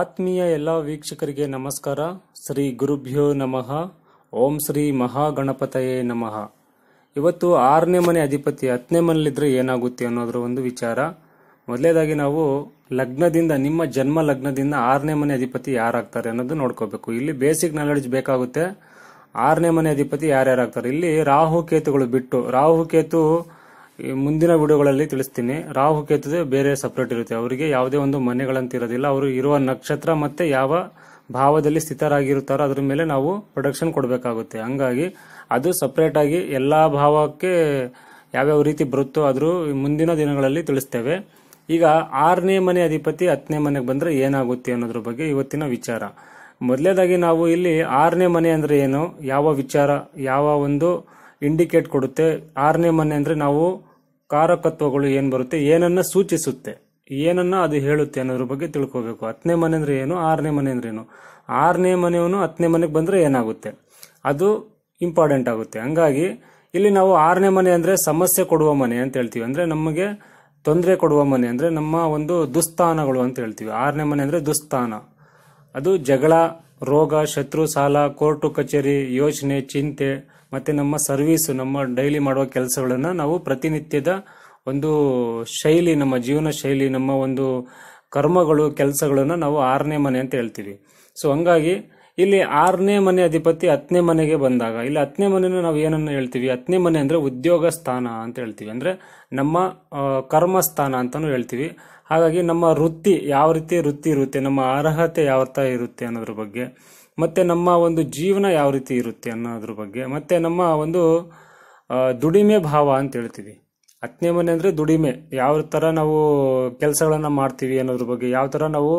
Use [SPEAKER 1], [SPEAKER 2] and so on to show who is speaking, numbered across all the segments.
[SPEAKER 1] ಆತ್ಮೀಯ ಎಲ್ಲ ವೀಕ್ಷಕರಿಗೆ ನಮಸ್ಕಾರ ಶ್ರೀ ಗುರುಭ್ಯೋ ನಮಃ ಓಂ ಶ್ರೀ ಮಹಾಗಣಪತಯೇ ನಮಃ ಇವತ್ತು ಆರನೇ ಮನೆ ಅಧಿಪತಿ ಹತ್ತನೇ ಮನೇಲಿದ್ರೆ ಏನಾಗುತ್ತೆ ಅನ್ನೋದ್ರ ಒಂದು ವಿಚಾರ ಮೊದಲೇದಾಗಿ ನಾವು ಲಗ್ನದಿಂದ ನಿಮ್ಮ ಜನ್ಮ ಲಗ್ನದಿಂದ ಆರನೇ ಮನೆ ಅಧಿಪತಿ ಯಾರಾಗ್ತಾರೆ ಅನ್ನೋದು ನೋಡ್ಕೋಬೇಕು ಇಲ್ಲಿ ಬೇಸಿಕ್ ನಾಲೆಡ್ಜ್ ಬೇಕಾಗುತ್ತೆ ಆರನೇ ಮನೆ ಅಧಿಪತಿ ಯಾರ್ಯಾರಾಗ್ತಾರೆ ಇಲ್ಲಿ ರಾಹುಕೇತುಗಳು ಬಿಟ್ಟು ರಾಹುಕೇತು ಮುಂದಿನ ವಿಡಿಯೋಗಳಲ್ಲಿ ತಿಳಿಸ್ತೀನಿ ರಾಹು ಕೇತುವೆ ಬೇರೆ ಸಪ್ರೇಟ್ ಇರುತ್ತೆ ಅವರಿಗೆ ಯಾವುದೇ ಒಂದು ಮನೆಗಳಂತಿರೋದಿಲ್ಲ ಇರೋದಿಲ್ಲ ಅವರು ಇರುವ ನಕ್ಷತ್ರ ಮತ್ತೆ ಯಾವ ಭಾವದಲ್ಲಿ ಸ್ಥಿತರಾಗಿರುತ್ತಾರೋ ಅದ್ರ ಮೇಲೆ ನಾವು ಪ್ರೊಡಕ್ಷನ್ ಕೊಡಬೇಕಾಗುತ್ತೆ ಹಂಗಾಗಿ ಅದು ಸಪ್ರೇಟ್ ಆಗಿ ಎಲ್ಲ ಭಾವಕ್ಕೆ ಯಾವ್ಯಾವ ರೀತಿ ಬರುತ್ತೋ ಅದ್ರ ಮುಂದಿನ ದಿನಗಳಲ್ಲಿ ತಿಳಿಸ್ತೇವೆ ಈಗ ಆರನೇ ಮನೆ ಅಧಿಪತಿ ಹತ್ತನೇ ಮನೆಗೆ ಬಂದ್ರೆ ಏನಾಗುತ್ತೆ ಅನ್ನೋದ್ರ ಬಗ್ಗೆ ಇವತ್ತಿನ ವಿಚಾರ ಮೊದಲೇದಾಗಿ ನಾವು ಇಲ್ಲಿ ಆರನೇ ಮನೆ ಅಂದ್ರೆ ಏನು ಯಾವ ವಿಚಾರ ಯಾವ ಒಂದು ಇಂಡಿಕೇಟ್ ಕೊಡುತ್ತೆ ಆರನೇ ಮನೆ ಅಂದರೆ ನಾವು ಕಾರಕತ್ವಗಳು ಏನು ಬರುತ್ತೆ ಏನನ್ನ ಸೂಚಿಸುತ್ತೆ ಏನನ್ನ ಅದು ಹೇಳುತ್ತೆ ಅನ್ನೋದ್ರ ಬಗ್ಗೆ ತಿಳ್ಕೋಬೇಕು ಹತ್ತನೇ ಮನೆ ಅಂದರೆ ಏನು ಆರನೇ ಮನೆ ಅಂದ್ರೆ ಏನು ಆರನೇ ಮನೆಯವನು ಹತ್ತನೇ ಮನೆಗೆ ಬಂದರೆ ಏನಾಗುತ್ತೆ ಅದು ಇಂಪಾರ್ಟೆಂಟ್ ಆಗುತ್ತೆ ಹಂಗಾಗಿ ಇಲ್ಲಿ ನಾವು ಆರನೇ ಮನೆ ಅಂದರೆ ಸಮಸ್ಯೆ ಕೊಡುವ ಮನೆ ಅಂತ ಹೇಳ್ತೀವಿ ಅಂದರೆ ನಮಗೆ ತೊಂದರೆ ಕೊಡುವ ಮನೆ ಅಂದರೆ ನಮ್ಮ ಒಂದು ದುಸ್ಥಾನಗಳು ಅಂತ ಹೇಳ್ತೀವಿ ಆರನೇ ಮನೆ ಅಂದರೆ ದುಸ್ಥಾನ ಅದು ಜಗಳ ರೋಗ ಶತ್ರು ಸಾಲ ಕೋರ್ಟು ಕಚೇರಿ ಯೋಚನೆ ಚಿಂತೆ ಮತ್ತೆ ನಮ್ಮ ಸರ್ವಿಸ್ ನಮ್ಮ ಡೈಲಿ ಮಾಡುವ ಕೆಲಸಗಳನ್ನು ನಾವು ಪ್ರತಿನಿತ್ಯದ ಒಂದು ಶೈಲಿ ನಮ್ಮ ಜೀವನ ಶೈಲಿ ನಮ್ಮ ಒಂದು ಕರ್ಮಗಳು ಕೆಲಸಗಳನ್ನು ನಾವು ಆರನೇ ಮನೆ ಅಂತ ಹೇಳ್ತೀವಿ ಸೊ ಹಂಗಾಗಿ ಇಲ್ಲಿ ಆರನೇ ಮನೆ ಅಧಿಪತಿ ಹತ್ತನೇ ಮನೆಗೆ ಬಂದಾಗ ಇಲ್ಲಿ ಹತ್ತನೇ ಮನೆನ ನಾವು ಏನನ್ನು ಹೇಳ್ತೀವಿ ಹತ್ತನೇ ಮನೆ ಅಂದರೆ ಉದ್ಯೋಗ ಸ್ಥಾನ ಅಂತ ಹೇಳ್ತೀವಿ ಅಂದರೆ ನಮ್ಮ ಕರ್ಮ ಸ್ಥಾನ ಅಂತಲೂ ಹೇಳ್ತೀವಿ ಹಾಗಾಗಿ ನಮ್ಮ ವೃತ್ತಿ ಯಾವ ರೀತಿ ವೃತ್ತಿ ಇರುತ್ತೆ ನಮ್ಮ ಅರ್ಹತೆ ಯಾವ ಇರುತ್ತೆ ಅನ್ನೋದ್ರ ಬಗ್ಗೆ ಮತ್ತು ನಮ್ಮ ಒಂದು ಜೀವನ ಯಾವ ರೀತಿ ಇರುತ್ತೆ ಅನ್ನೋದ್ರ ಬಗ್ಗೆ ಮತ್ತು ನಮ್ಮ ಒಂದು ದುಡಿಮೆ ಭಾವ ಅಂತ ಹೇಳ್ತೀವಿ ಹತ್ತನೇ ಮನೆ ಅಂದರೆ ದುಡಿಮೆ ಯಾವ ಥರ ನಾವು ಕೆಲಸಗಳನ್ನು ಮಾಡ್ತೀವಿ ಅನ್ನೋದ್ರ ಬಗ್ಗೆ ಯಾವ ಥರ ನಾವು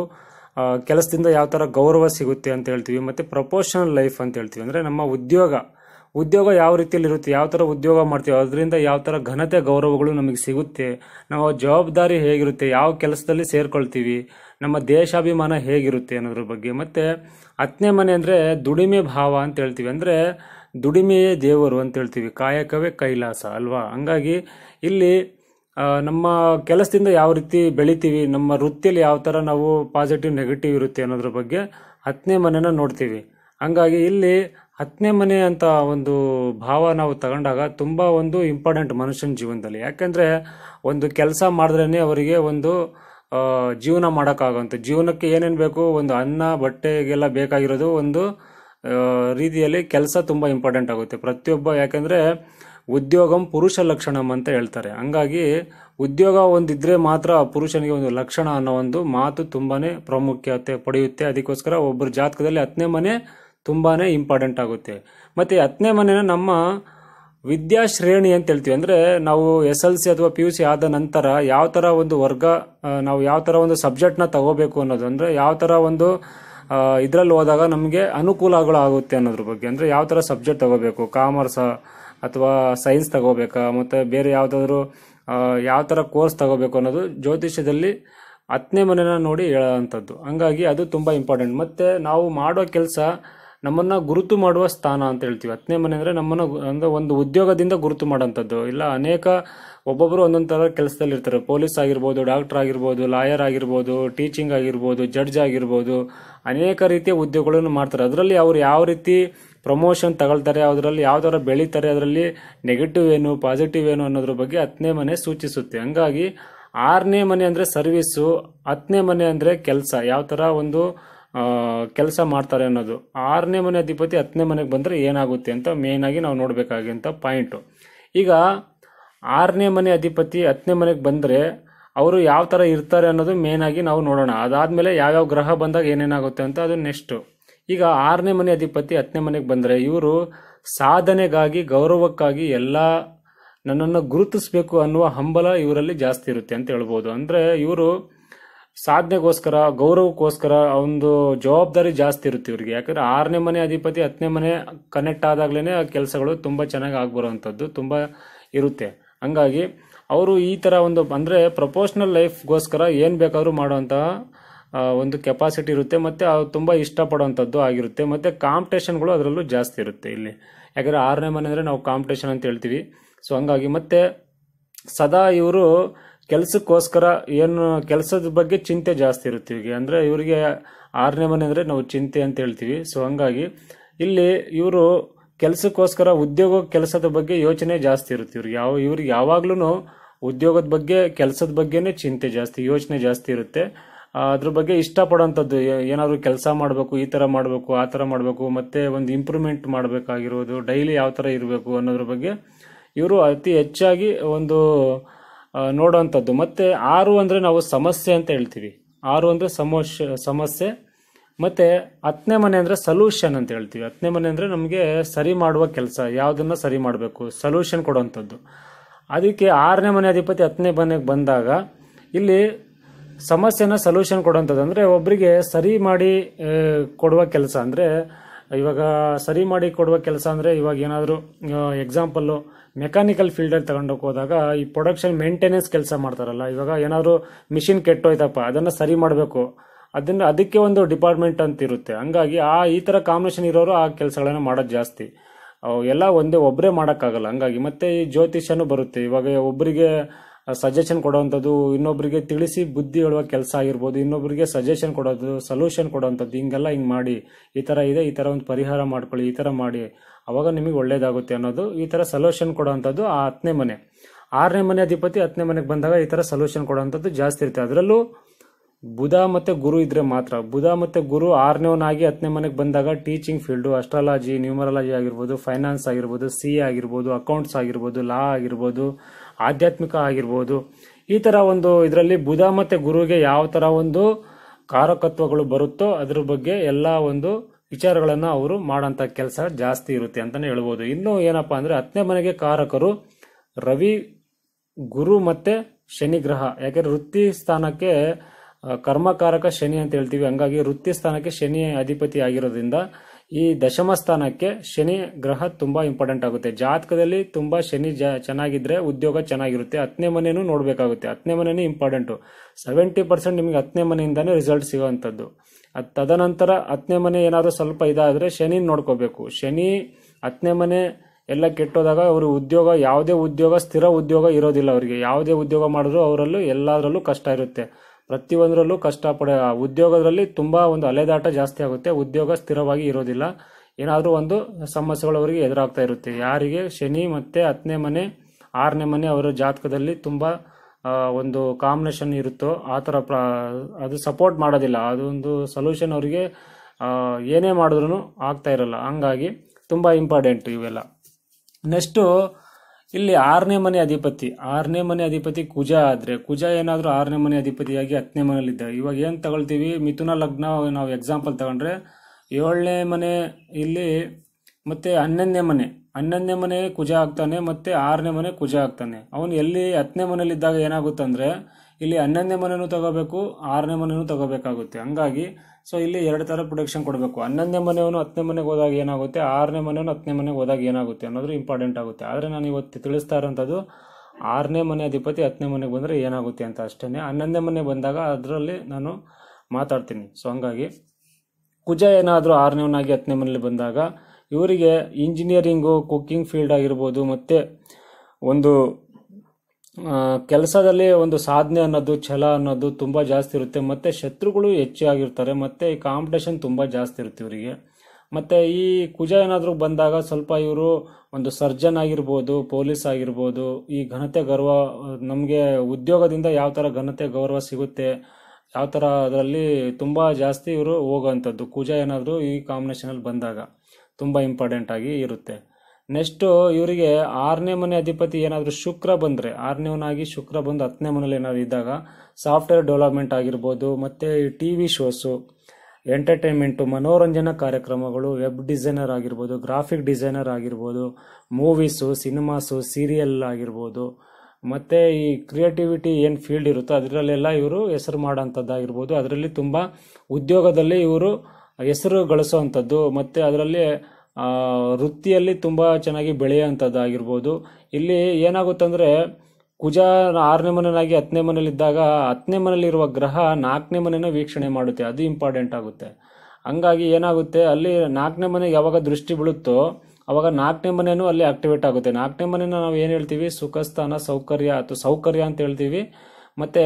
[SPEAKER 1] ಕೆಲಸದಿಂದ ಯಾವ ಥರ ಗೌರವ ಸಿಗುತ್ತೆ ಅಂತ ಹೇಳ್ತೀವಿ ಮತ್ತು ಪ್ರೊಫೆಷನಲ್ ಲೈಫ್ ಅಂತ ಹೇಳ್ತೀವಿ ಅಂದರೆ ನಮ್ಮ ಉದ್ಯೋಗ ಉದ್ಯೋಗ ಯಾವ ರೀತಿಯಲ್ಲಿ ಇರುತ್ತೆ ಯಾವ ಥರ ಉದ್ಯೋಗ ಮಾಡ್ತೀವಿ ಅದರಿಂದ ಯಾವ ಥರ ಘನತೆ ಗೌರವಗಳು ನಮಗೆ ಸಿಗುತ್ತೆ ನಾವು ಜವಾಬ್ದಾರಿ ಹೇಗಿರುತ್ತೆ ಯಾವ ಕೆಲಸದಲ್ಲಿ ಸೇರ್ಕೊಳ್ತೀವಿ ನಮ್ಮ ದೇಶಾಭಿಮಾನ ಹೇಗಿರುತ್ತೆ ಅನ್ನೋದ್ರ ಬಗ್ಗೆ ಮತ್ತು ಹತ್ತನೇ ಮನೆ ಅಂದರೆ ದುಡಿಮೆ ಭಾವ ಅಂತ ಹೇಳ್ತೀವಿ ಅಂದರೆ ದುಡಿಮೆಯೇ ದೇವರು ಅಂತ ಹೇಳ್ತೀವಿ ಕಾಯಕವೇ ಕೈಲಾಸ ಅಲ್ವಾ ಹಂಗಾಗಿ ಇಲ್ಲಿ ನಮ್ಮ ಕೆಲಸದಿಂದ ಯಾವ ರೀತಿ ಬೆಳಿತೀವಿ ನಮ್ಮ ವೃತ್ತಿಯಲ್ಲಿ ಯಾವ ಥರ ನಾವು ಪಾಸಿಟಿವ್ ನೆಗೆಟಿವ್ ಇರುತ್ತೆ ಅನ್ನೋದ್ರ ಬಗ್ಗೆ ಹತ್ತನೇ ಮನೆನ ನೋಡ್ತೀವಿ ಹಂಗಾಗಿ ಇಲ್ಲಿ ಹತ್ತನೇ ಮನೆ ಅಂತ ಒಂದು ಭಾವ ನಾವು ತಗೊಂಡಾಗ ತುಂಬ ಒಂದು ಇಂಪಾರ್ಟೆಂಟ್ ಮನುಷ್ಯನ ಜೀವನದಲ್ಲಿ ಯಾಕೆಂದರೆ ಒಂದು ಕೆಲಸ ಮಾಡಿದ್ರೇ ಅವರಿಗೆ ಒಂದು ಜೀವನ ಮಾಡೋಕ್ಕಾಗೋಂಥ ಜೀವನಕ್ಕೆ ಏನೇನು ಬೇಕು ಒಂದು ಅನ್ನ ಬಟ್ಟೆಗೆಲ್ಲ ಬೇಕಾಗಿರೋದು ಒಂದು ರೀತಿಯಲ್ಲಿ ಕೆಲಸ ತುಂಬ ಇಂಪಾರ್ಟೆಂಟ್ ಆಗುತ್ತೆ ಪ್ರತಿಯೊಬ್ಬ ಯಾಕೆಂದರೆ ಉದ್ಯೋಗಂ ಪುರುಷ ಲಕ್ಷಣಂ ಅಂತ ಹೇಳ್ತಾರೆ ಹಂಗಾಗಿ ಉದ್ಯೋಗ ಒಂದಿದ್ರೆ ಮಾತ್ರ ಪುರುಷನಿಗೆ ಒಂದು ಲಕ್ಷಣ ಅನ್ನೋ ಒಂದು ಮಾತು ತುಂಬಾ ಪ್ರಾಮುಖ್ಯತೆ ಪಡೆಯುತ್ತೆ ಅದಕ್ಕೋಸ್ಕರ ಒಬ್ಬರ ಜಾತಕದಲ್ಲಿ ಹತ್ತನೇ ಮನೆ ತುಂಬಾ ಇಂಪಾರ್ಟೆಂಟ್ ಆಗುತ್ತೆ ಮತ್ತು ಹತ್ತನೇ ಮನೆನ ನಮ್ಮ ವಿದ್ಯಾ ಶ್ರೇಣಿ ಅಂತ ಹೇಳ್ತೀವಿ ಅಂದ್ರೆ ನಾವು ಎಸ್ ಎಲ್ ಸಿ ಅಥವಾ ಪಿ ಯು ಸಿ ಆದ ನಂತರ ಯಾವ ತರ ಒಂದು ವರ್ಗ ನಾವು ಯಾವ ತರ ಒಂದು ಸಬ್ಜೆಕ್ಟ್ ತಗೋಬೇಕು ಅನ್ನೋದು ಅಂದ್ರೆ ಯಾವ ತರ ಒಂದು ಇದರಲ್ಲಿ ಹೋದಾಗ ನಮಗೆ ಅನುಕೂಲಗಳು ಆಗುತ್ತೆ ಅನ್ನೋದ್ರ ಬಗ್ಗೆ ಅಂದ್ರೆ ಯಾವ ತರ ಸಬ್ಜೆಕ್ಟ್ ತಗೋಬೇಕು ಕಾಮರ್ಸ್ ಅಥವಾ ಸೈನ್ಸ್ ತಗೋಬೇಕಾ ಮತ್ತೆ ಬೇರೆ ಯಾವ್ದಾದ್ರು ಯಾವ ತರ ಕೋರ್ಸ್ ತಗೋಬೇಕು ಅನ್ನೋದು ಜ್ಯೋತಿಷ್ಯದಲ್ಲಿ ಹತ್ತನೇ ಮನೆನ ನೋಡಿ ಹೇಳೋವಂಥದ್ದು ಹಂಗಾಗಿ ಅದು ತುಂಬಾ ಇಂಪಾರ್ಟೆಂಟ್ ಮತ್ತೆ ನಾವು ಮಾಡೋ ಕೆಲಸ ನಮ್ಮನ್ನ ಗುರುತು ಮಾಡುವ ಸ್ಥಾನ ಅಂತ ಹೇಳ್ತೀವಿ ಹತ್ತನೇ ಮನೆ ಅಂದ್ರೆ ನಮ್ಮನ್ನ ಅಂದ್ರೆ ಒಂದು ಉದ್ಯೋಗದಿಂದ ಗುರುತು ಮಾಡೋಂಥದ್ದು ಇಲ್ಲ ಅನೇಕ ಒಬ್ಬೊಬ್ಬರು ಒಂದೊಂದು ತರ ಕೆಲಸದಲ್ಲಿ ಇರ್ತಾರೆ ಪೊಲೀಸ್ ಆಗಿರ್ಬೋದು ಡಾಕ್ಟರ್ ಆಗಿರ್ಬೋದು ಲಾಯರ್ ಆಗಿರ್ಬೋದು ಟೀಚಿಂಗ್ ಆಗಿರ್ಬೋದು ಜಡ್ಜ್ ಆಗಿರ್ಬೋದು ಅನೇಕ ರೀತಿಯ ಉದ್ಯೋಗಗಳನ್ನು ಮಾಡ್ತಾರೆ ಅದರಲ್ಲಿ ಅವ್ರು ಯಾವ ರೀತಿ ಪ್ರಮೋಷನ್ ತಗೊಳ್ತಾರೆ ಅದರಲ್ಲಿ ಯಾವ ಥರ ಬೆಳಿತಾರೆ ಅದರಲ್ಲಿ ನೆಗೆಟಿವ್ ಏನು ಪಾಸಿಟಿವ್ ಏನು ಅನ್ನೋದ್ರ ಬಗ್ಗೆ ಹತ್ತನೇ ಮನೆ ಸೂಚಿಸುತ್ತೆ ಹಂಗಾಗಿ ಆರನೇ ಮನೆ ಅಂದರೆ ಸರ್ವಿಸು ಹತ್ತನೇ ಮನೆ ಅಂದರೆ ಕೆಲಸ ಯಾವ ಥರ ಒಂದು ಕೆಲಸ ಮಾಡ್ತಾರೆ ಅನ್ನೋದು ಆರನೇ ಮನೆ ಅಧಿಪತಿ ಹತ್ತನೇ ಮನೆಗೆ ಬಂದರೆ ಏನಾಗುತ್ತೆ ಅಂತ ಮೇಯ್ನಾಗಿ ನಾವು ನೋಡಬೇಕಾಗಿಂಥ ಪಾಯಿಂಟು ಈಗ ಆರನೇ ಮನೆ ಅಧಿಪತಿ ಹತ್ತನೇ ಮನೆಗೆ ಬಂದರೆ ಅವರು ಯಾವ ಥರ ಇರ್ತಾರೆ ಅನ್ನೋದು ಮೇಯ್ನಾಗಿ ನಾವು ನೋಡೋಣ ಅದಾದಮೇಲೆ ಯಾವ್ಯಾವ ಗ್ರಹ ಬಂದಾಗ ಏನೇನಾಗುತ್ತೆ ಅಂತ ಅದು ನೆಕ್ಸ್ಟು ಈಗ ಆರನೇ ಮನೆ ಅಧಿಪತಿ ಹತ್ತನೇ ಮನೆಗೆ ಬಂದರೆ ಇವರು ಸಾಧನೆಗಾಗಿ ಗೌರವಕ್ಕಾಗಿ ಎಲ್ಲ ನನ್ನನ್ನು ಗುರುತಿಸಬೇಕು ಅನ್ನುವ ಹಂಬಲ ಇವರಲ್ಲಿ ಜಾಸ್ತಿ ಇರುತ್ತೆ ಅಂತ ಹೇಳ್ಬೋದು ಅಂದರೆ ಇವರು ಸಾಧನೆಗೋಸ್ಕರ ಗೌರವಕ್ಕೋಸ್ಕರ ಒಂದು ಜವಾಬ್ದಾರಿ ಜಾಸ್ತಿ ಇರುತ್ತೆ ಇವ್ರಿಗೆ ಯಾಕಂದ್ರೆ ಆರನೇ ಮನೆ ಅಧಿಪತಿ ಹತ್ತನೇ ಮನೆ ಕನೆಕ್ಟ್ ಆದಾಗ್ಲೇನೆ ಕೆಲಸಗಳು ತುಂಬ ಚೆನ್ನಾಗಿ ಆಗ್ಬರೋವಂಥದ್ದು ತುಂಬ ಇರುತ್ತೆ ಹಂಗಾಗಿ ಅವರು ಈ ಥರ ಒಂದು ಅಂದರೆ ಪ್ರೊಫೆಷ್ನಲ್ ಲೈಫ್ಗೋಸ್ಕರ ಏನು ಬೇಕಾದರೂ ಮಾಡುವಂತಹ ಒಂದು ಕೆಪಾಸಿಟಿ ಇರುತ್ತೆ ಮತ್ತು ಅವ್ರು ತುಂಬ ಇಷ್ಟಪಡುವಂಥದ್ದು ಆಗಿರುತ್ತೆ ಮತ್ತು ಕಾಂಪಿಟೇಷನ್ಗಳು ಅದರಲ್ಲೂ ಜಾಸ್ತಿ ಇರುತ್ತೆ ಇಲ್ಲಿ ಯಾಕಂದರೆ ಆರನೇ ಮನೆ ಅಂದರೆ ನಾವು ಕಾಂಪಿಟೇಷನ್ ಅಂತ ಹೇಳ್ತೀವಿ ಸೊ ಹಂಗಾಗಿ ಮತ್ತು ಸದಾ ಇವರು ಕೆಲಸಕ್ಕೋಸ್ಕರ ಏನು ಕೆಲಸದ ಬಗ್ಗೆ ಚಿಂತೆ ಜಾಸ್ತಿ ಇರುತ್ತೆ ಇವರಿಗೆ ಅಂದರೆ ಇವರಿಗೆ ಆರನೇ ಮನೆ ಅಂದರೆ ನಾವು ಚಿಂತೆ ಅಂತ ಹೇಳ್ತೀವಿ ಸೊ ಹಂಗಾಗಿ ಇಲ್ಲಿ ಇವರು ಕೆಲಸಕ್ಕೋಸ್ಕರ ಉದ್ಯೋಗ ಕೆಲಸದ ಬಗ್ಗೆ ಯೋಚನೆ ಜಾಸ್ತಿ ಇರುತ್ತೆ ಇವ್ರಿಗೆ ಯಾವ ಇವ್ರಿಗೆ ಯಾವಾಗ್ಲೂ ಉದ್ಯೋಗದ ಬಗ್ಗೆ ಕೆಲಸದ ಬಗ್ಗೆನೇ ಚಿಂತೆ ಜಾಸ್ತಿ ಯೋಚನೆ ಜಾಸ್ತಿ ಇರುತ್ತೆ ಅದ್ರ ಬಗ್ಗೆ ಇಷ್ಟಪಡೋಂಥದ್ದು ಏನಾದರೂ ಕೆಲಸ ಮಾಡಬೇಕು ಈ ಥರ ಮಾಡಬೇಕು ಆ ಥರ ಮಾಡಬೇಕು ಮತ್ತು ಒಂದು ಇಂಪ್ರೂವ್ಮೆಂಟ್ ಮಾಡಬೇಕಾಗಿರೋದು ಡೈಲಿ ಯಾವ ಥರ ಇರಬೇಕು ಅನ್ನೋದ್ರ ಬಗ್ಗೆ ಇವರು ಅತಿ ಹೆಚ್ಚಾಗಿ ಒಂದು ನೋಡುವಂಥದ್ದು ಮತ್ತು ಆರು ಅಂದರೆ ನಾವು ಸಮಸ್ಯೆ ಅಂತ ಹೇಳ್ತೀವಿ ಆರು ಅಂದರೆ ಸಮಸ್ಯೆ ಸಮಸ್ಯೆ ಮತ್ತು ಹತ್ತನೇ ಮನೆ ಅಂದರೆ ಸೊಲ್ಯೂಷನ್ ಅಂತ ಹೇಳ್ತೀವಿ ಹತ್ತನೇ ಮನೆ ಅಂದರೆ ನಮಗೆ ಸರಿ ಮಾಡುವ ಕೆಲಸ ಯಾವುದನ್ನು ಸರಿ ಮಾಡಬೇಕು ಸೊಲ್ಯೂಷನ್ ಕೊಡುವಂಥದ್ದು ಅದಕ್ಕೆ ಆರನೇ ಮನೆ ಅಧಿಪತಿ ಹತ್ತನೇ ಮನೆಗೆ ಬಂದಾಗ ಇಲ್ಲಿ ಸಮಸ್ಯೆನ ಸೊಲ್ಯೂಷನ್ ಕೊಡುವಂಥದ್ದು ಅಂದರೆ ಒಬ್ಬರಿಗೆ ಸರಿ ಮಾಡಿ ಕೊಡುವ ಕೆಲಸ ಅಂದರೆ ಇವಾಗ ಸರಿ ಮಾಡಿ ಕೊಡುವ ಕೆಲಸ ಅಂದರೆ ಇವಾಗ ಏನಾದರೂ ಎಕ್ಸಾಂಪಲ್ಲು ಮೆಕ್ಯಾನಿಕಲ್ ಫೀಲ್ಡಲ್ಲಿ ತಗೊಂಡೋಗಿ ಹೋದಾಗ ಈ ಪ್ರೊಡಕ್ಷನ್ ಮೇಂಟೆನೆನ್ಸ್ ಕೆಲಸ ಮಾಡ್ತಾರಲ್ಲ ಇವಾಗ ಏನಾದರೂ ಮಿಷಿನ್ ಕೆಟ್ಟೋಯ್ತಪ್ಪ ಅದನ್ನು ಸರಿ ಮಾಡಬೇಕು ಅದನ್ನ ಅದಕ್ಕೆ ಒಂದು ಡಿಪಾರ್ಟ್ಮೆಂಟ್ ಅಂತ ಇರುತ್ತೆ ಹಂಗಾಗಿ ಆ ಈ ಥರ ಕಾಂಬಿನೇಷನ್ ಇರೋರು ಆ ಕೆಲಸಗಳನ್ನು ಮಾಡೋದು ಜಾಸ್ತಿ ಎಲ್ಲ ಒಂದೇ ಒಬ್ಬರೇ ಮಾಡೋಕ್ಕಾಗಲ್ಲ ಹಂಗಾಗಿ ಮತ್ತೆ ಈ ಜ್ಯೋತಿಷನು ಬರುತ್ತೆ ಇವಾಗ ಒಬ್ಬರಿಗೆ ಸಜೆಷನ್ ಕೊಡುವಂಥದ್ದು ಇನ್ನೊಬ್ಬರಿಗೆ ತಿಳಿಸಿ ಬುದ್ಧಿ ಹೇಳುವ ಕೆಲಸ ಆಗಿರ್ಬೋದು ಇನ್ನೊಬ್ಬರಿಗೆ ಸಜೆಷನ್ ಕೊಡೋದು ಸೊಲ್ಯೂಷನ್ ಕೊಡೋವಂಥದ್ದು ಹಿಂಗೆಲ್ಲ ಹಿಂಗೆ ಮಾಡಿ ಈ ಥರ ಇದೆ ಈ ಥರ ಒಂದು ಪರಿಹಾರ ಮಾಡ್ಕೊಳ್ಳಿ ಈ ಥರ ಮಾಡಿ ಅವಾಗ ನಿಮಗೆ ಒಳ್ಳೇದಾಗುತ್ತೆ ಅನ್ನೋದು ಈ ಥರ ಸೊಲ್ಯೂಷನ್ ಕೊಡೋವಂಥದ್ದು ಆ ಹತ್ತನೇ ಮನೆ ಆರನೇ ಮನೆ ಅಧಿಪತಿ ಹತ್ತನೇ ಮನೆಗೆ ಬಂದಾಗ ಈ ಥರ ಸೊಲ್ಯೂಷನ್ ಕೊಡೋವಂಥದ್ದು ಜಾಸ್ತಿ ಇರುತ್ತೆ ಅದರಲ್ಲೂ ಬುಧ ಮತ್ತು ಗುರು ಇದ್ರೆ ಮಾತ್ರ ಬುಧ ಮತ್ತು ಗುರು ಆರನೇವನಾಗಿ ಹತ್ತನೇ ಮನೆಗೆ ಬಂದಾಗ ಟೀಚಿಂಗ್ ಫೀಲ್ಡು ಅಸ್ಟ್ರಾಲಜಿ ನ್ಯೂಮರಾಲಜಿ ಆಗಿರ್ಬೋದು ಫೈನಾನ್ಸ್ ಆಗಿರ್ಬೋದು ಸಿ ಆಗಿರ್ಬೋದು ಅಕೌಂಟ್ಸ್ ಆಗಿರ್ಬೋದು ಲಾ ಆಗಿರ್ಬೋದು ಆಧ್ಯಾತ್ಮಿಕ ಆಗಿರ್ಬೋದು ಈ ತರ ಒಂದು ಇದರಲ್ಲಿ ಬುಧ ಮತ್ತೆ ಗುರುಗೆ ಯಾವ ತರ ಒಂದು ಕಾರಕತ್ವಗಳು ಬರುತ್ತೋ ಅದ್ರ ಬಗ್ಗೆ ಎಲ್ಲಾ ಒಂದು ವಿಚಾರಗಳನ್ನು ಅವರು ಮಾಡಂತ ಕೆಲಸ ಜಾಸ್ತಿ ಇರುತ್ತೆ ಅಂತಾನೆ ಹೇಳ್ಬೋದು ಇನ್ನು ಏನಪ್ಪ ಅಂದ್ರೆ ಹತ್ತನೇ ಮನೆಗೆ ಕಾರಕರು ರವಿ ಗುರು ಮತ್ತೆ ಶನಿ ಗ್ರಹ ಯಾಕೆ ವೃತ್ತಿ ಸ್ಥಾನಕ್ಕೆ ಕರ್ಮಕಾರಕ ಶನಿ ಅಂತ ಹೇಳ್ತೀವಿ ಹಂಗಾಗಿ ವೃತ್ತಿ ಸ್ಥಾನಕ್ಕೆ ಶನಿ ಅಧಿಪತಿ ಆಗಿರೋದ್ರಿಂದ ಈ ದಶಮ ಸ್ಥಾನಕ್ಕೆ ಶನಿ ಗ್ರಹ ತುಂಬಾ ಇಂಪಾರ್ಟೆಂಟ್ ಆಗುತ್ತೆ ಜಾತಕದಲ್ಲಿ ತುಂಬಾ ಶನಿ ಚೆನ್ನಾಗಿದ್ರೆ ಉದ್ಯೋಗ ಚೆನ್ನಾಗಿರುತ್ತೆ ಹತ್ತನೇ ಮನೆಯೂ ನೋಡಬೇಕಾಗುತ್ತೆ ಹತ್ತನೇ ಮನೆಯೂ ಇಂಪಾರ್ಟೆಂಟು ಸೆವೆಂಟಿ ಪರ್ಸೆಂಟ್ ನಿಮಗೆ ಹತ್ತನೇ ಮನೆಯಿಂದಾನೇ ರಿಸಲ್ಟ್ ಸಿಗುವಂತದ್ದು ತದನಂತರ ಹತ್ತನೇ ಮನೆ ಏನಾದರೂ ಸ್ವಲ್ಪ ಇದಾದರೆ ಶನಿ ನೋಡ್ಕೋಬೇಕು ಶನಿ ಹತ್ತನೇ ಮನೆ ಎಲ್ಲ ಕೆಟ್ಟೋದಾಗ ಅವರು ಉದ್ಯೋಗ ಯಾವುದೇ ಉದ್ಯೋಗ ಸ್ಥಿರ ಉದ್ಯೋಗ ಇರೋದಿಲ್ಲ ಅವರಿಗೆ ಯಾವುದೇ ಉದ್ಯೋಗ ಮಾಡಿದ್ರು ಅವರಲ್ಲೂ ಎಲ್ಲದರಲ್ಲೂ ಕಷ್ಟ ಇರುತ್ತೆ ಪ್ರತಿಯೊಂದರಲ್ಲೂ ಕಷ್ಟಪಡ ಉದ್ಯೋಗದಲ್ಲಿ ತುಂಬ ಒಂದು ಅಲೆದಾಟ ಜಾಸ್ತಿ ಆಗುತ್ತೆ ಉದ್ಯೋಗ ಸ್ಥಿರವಾಗಿ ಇರೋದಿಲ್ಲ ಏನಾದರೂ ಒಂದು ಸಮಸ್ಯೆಗಳು ಅವರಿಗೆ ಎದುರಾಗ್ತಾ ಇರುತ್ತೆ ಯಾರಿಗೆ ಶನಿ ಮತ್ತು ಹತ್ತನೇ ಮನೆ ಆರನೇ ಮನೆ ಅವರ ಜಾತಕದಲ್ಲಿ ತುಂಬ ಒಂದು ಕಾಂಬಿನೇಷನ್ ಇರುತ್ತೋ ಆ ಥರ ಅದು ಸಪೋರ್ಟ್ ಮಾಡೋದಿಲ್ಲ ಅದೊಂದು ಸೊಲ್ಯೂಷನ್ ಅವರಿಗೆ ಏನೇ ಮಾಡಿದ್ರು ಆಗ್ತಾ ಇರಲ್ಲ ಹಂಗಾಗಿ ತುಂಬ ಇಂಪಾರ್ಟೆಂಟ್ ಇವೆಲ್ಲ ನೆಕ್ಸ್ಟು ಇಲ್ಲಿ ಆರನೇ ಮನೆ ಅಧಿಪತಿ ಆರನೇ ಮನೆ ಅಧಿಪತಿ ಕುಜ ಆದರೆ ಕುಜ ಏನಾದರೂ ಆರನೇ ಮನೆ ಅಧಿಪತಿಯಾಗಿ ಹತ್ತನೇ ಮನೆಯಲ್ಲಿದ್ದ ಇವಾಗ ಏನು ತಗೊಳ್ತೀವಿ ಮಿಥುನ ಲಗ್ನ ನಾವು ಎಕ್ಸಾಂಪಲ್ ತಗೊಂಡ್ರೆ ಏಳನೇ ಮನೆ ಇಲ್ಲಿ ಮತ್ತು ಹನ್ನೊಂದನೇ ಮನೆ ಹನ್ನೊಂದನೇ ಮನೆ ಕುಜ ಆಗ್ತಾನೆ ಮತ್ತು ಆರನೇ ಮನೆ ಕುಜ ಆಗ್ತಾನೆ ಅವನು ಎಲ್ಲಿ ಹತ್ತನೇ ಮನೆಯಲ್ಲಿದ್ದಾಗ ಏನಾಗುತ್ತಂದರೆ ಇಲ್ಲಿ ಹನ್ನೊಂದನೇ ಮನೆಯೂ ತಗೋಬೇಕು ಆರನೇ ಮನೆಯೂ ತಗೋಬೇಕಾಗುತ್ತೆ ಹಂಗಾಗಿ ಸೊ ಇಲ್ಲಿ ಎರಡು ಥರ ಪ್ರೊಡಕ್ಷನ್ ಕೊಡಬೇಕು ಹನ್ನೊಂದನೇ ಮನೆಯವನು ಹತ್ತನೇ ಮನೆಗೆ ಹೋದಾಗ ಏನಾಗುತ್ತೆ ಆರನೇ ಮನೆಯವನು ಹತ್ತನೇ ಮನೆಗೆ ಹೋದಾಗ ಏನಾಗುತ್ತೆ ಅನ್ನೋದು ಇಂಪಾರ್ಟೆಂಟ್ ಆಗುತ್ತೆ ಆದರೆ ನಾನು ಇವತ್ತು ತಿಳಿಸ್ತಾ ಇರೋಂಥದ್ದು ಆರನೇ ಮನೆ ಅಧಿಪತಿ ಹತ್ತನೇ ಮನೆಗೆ ಬಂದರೆ ಏನಾಗುತ್ತೆ ಅಂತ ಅಷ್ಟೇ ಹನ್ನೊಂದನೇ ಮನೆ ಬಂದಾಗ ಅದರಲ್ಲಿ ನಾನು ಮಾತಾಡ್ತೀನಿ ಸೊ ಹಂಗಾಗಿ ಕುಜ ಏನಾದರೂ ಆರನೇವನಾಗಿ ಹತ್ತನೇ ಮನೇಲಿ ಬಂದಾಗ ಇವರಿಗೆ ಇಂಜಿನಿಯರಿಂಗು ಕುಕ್ಕಿಂಗ್ ಫೀಲ್ಡ್ ಆಗಿರ್ಬೋದು ಮತ್ತು ಒಂದು ಕೆಲಸದಲ್ಲಿ ಒಂದು ಸಾಧನೆ ಅನ್ನೋದು ಛಲ ಅನ್ನೋದು ತುಂಬ ಜಾಸ್ತಿ ಇರುತ್ತೆ ಮತ್ತು ಶತ್ರುಗಳು ಹೆಚ್ಚಾಗಿರ್ತಾರೆ ಮತ್ತು ಈ ಕಾಂಪಿಟೇಷನ್ ತುಂಬ ಜಾಸ್ತಿ ಇರುತ್ತೆ ಇವರಿಗೆ ಮತ್ತು ಈ ಕುಜ ಏನಾದರೂ ಬಂದಾಗ ಸ್ವಲ್ಪ ಇವರು ಒಂದು ಸರ್ಜನ್ ಆಗಿರ್ಬೋದು ಪೊಲೀಸ್ ಆಗಿರ್ಬೋದು ಈ ಘನತೆ ಗೌರವ ನಮಗೆ ಉದ್ಯೋಗದಿಂದ ಯಾವ ಥರ ಘನತೆ ಗೌರವ ಸಿಗುತ್ತೆ ಯಾವ ಥರ ಅದರಲ್ಲಿ ತುಂಬ ಜಾಸ್ತಿ ಇವರು ಹೋಗೋವಂಥದ್ದು ಕುಜ ಏನಾದರೂ ಈ ಕಾಂಬಿನೇಷನಲ್ಲಿ ಬಂದಾಗ ತುಂಬ ಇಂಪಾರ್ಟೆಂಟಾಗಿ ಇರುತ್ತೆ ನೆಕ್ಸ್ಟು ಇವರಿಗೆ ಆರನೇ ಮನೆ ಅಧಿಪತಿ ಏನಾದರೂ ಶುಕ್ರ ಬಂದರೆ ಆರನೇವನಾಗಿ ಶುಕ್ರ ಬಂದು ಹತ್ತನೇ ಮನೇಲಿ ಏನಾದ್ರು ಇದ್ದಾಗ ಸಾಫ್ಟ್ವೇರ್ ಡೆವಲಪ್ಮೆಂಟ್ ಆಗಿರ್ಬೋದು ಮತ್ತು ಟಿ ವಿ ಶೋಸು ಎಂಟರ್ಟೈನ್ಮೆಂಟು ಮನೋರಂಜನಾ ಕಾರ್ಯಕ್ರಮಗಳು ವೆಬ್ ಡಿಸೈನರ್ ಆಗಿರ್ಬೋದು ಗ್ರಾಫಿಕ್ ಡಿಸೈನರ್ ಆಗಿರ್ಬೋದು ಮೂವೀಸು ಸಿನಿಮಾಸು ಸೀರಿಯಲ್ ಆಗಿರ್ಬೋದು ಮತ್ತು ಈ ಕ್ರಿಯೇಟಿವಿಟಿ ಏನು ಫೀಲ್ಡ್ ಇರುತ್ತೋ ಅದರಲ್ಲೆಲ್ಲ ಇವರು ಹೆಸರು ಮಾಡೋಂಥದ್ದಾಗಿರ್ಬೋದು ಅದರಲ್ಲಿ ತುಂಬ ಉದ್ಯೋಗದಲ್ಲಿ ಇವರು ಹೆಸರು ಗಳಿಸೋವಂಥದ್ದು ಮತ್ತು ಅದರಲ್ಲಿ ವೃತ್ತಿಯಲ್ಲಿ ತುಂಬ ಚೆನ್ನಾಗಿ ಬೆಳೆಯುವಂಥದ್ದಾಗಿರ್ಬೋದು ಇಲ್ಲಿ ಏನಾಗುತ್ತಂದರೆ ಕುಜ ಆರನೇ ಮನೆಯಾಗಿ ಹತ್ತನೇ ಮನೇಲಿದ್ದಾಗ ಹತ್ತನೇ ಮನೇಲಿರುವ ಗ್ರಹ ನಾಲ್ಕನೇ ಮನೇನ ವೀಕ್ಷಣೆ ಮಾಡುತ್ತೆ ಅದು ಇಂಪಾರ್ಟೆಂಟ್ ಆಗುತ್ತೆ ಹಂಗಾಗಿ ಏನಾಗುತ್ತೆ ಅಲ್ಲಿ ನಾಲ್ಕನೇ ಮನೆಗೆ ಯಾವಾಗ ದೃಷ್ಟಿ ಬೀಳುತ್ತೋ ಅವಾಗ ನಾಲ್ಕನೇ ಮನೆಯೂ ಅಲ್ಲಿ ಆಕ್ಟಿವೇಟ್ ಆಗುತ್ತೆ ನಾಲ್ಕನೇ ಮನೇನ ನಾವು ಏನು ಹೇಳ್ತೀವಿ ಸುಖ ಸ್ಥಾನ ಸೌಕರ್ಯ ಅಥವಾ ಸೌಕರ್ಯ ಅಂತ ಹೇಳ್ತೀವಿ ಮತ್ತು